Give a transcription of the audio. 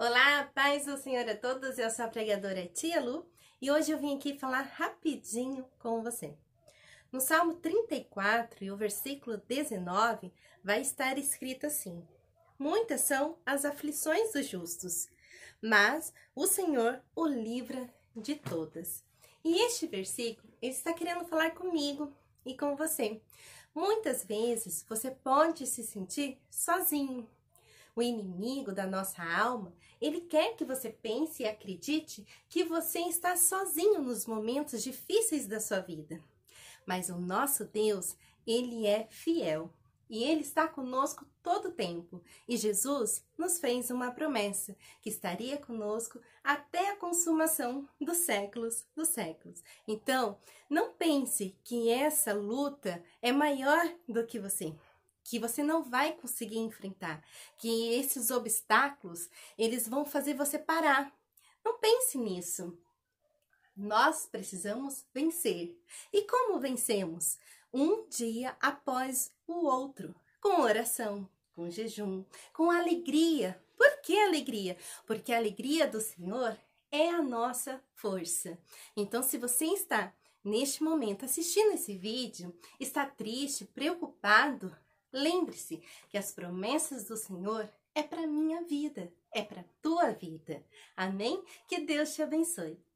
Olá, paz do Senhor a todos, eu sou a pregadora Tia Lu e hoje eu vim aqui falar rapidinho com você. No Salmo 34 e o versículo 19 vai estar escrito assim: Muitas são as aflições dos justos, mas o Senhor o livra de todas. E este versículo está querendo falar comigo e com você. Muitas vezes você pode se sentir sozinho, o inimigo da nossa alma, ele quer que você pense e acredite que você está sozinho nos momentos difíceis da sua vida. Mas o nosso Deus, ele é fiel e ele está conosco todo o tempo. E Jesus nos fez uma promessa que estaria conosco até a consumação dos séculos dos séculos. Então, não pense que essa luta é maior do que você que você não vai conseguir enfrentar, que esses obstáculos, eles vão fazer você parar. Não pense nisso. Nós precisamos vencer. E como vencemos? Um dia após o outro, com oração, com jejum, com alegria. Por que alegria? Porque a alegria do Senhor é a nossa força. Então, se você está neste momento assistindo esse vídeo, está triste, preocupado, Lembre-se que as promessas do Senhor é para minha vida, é para tua vida. Amém? Que Deus te abençoe.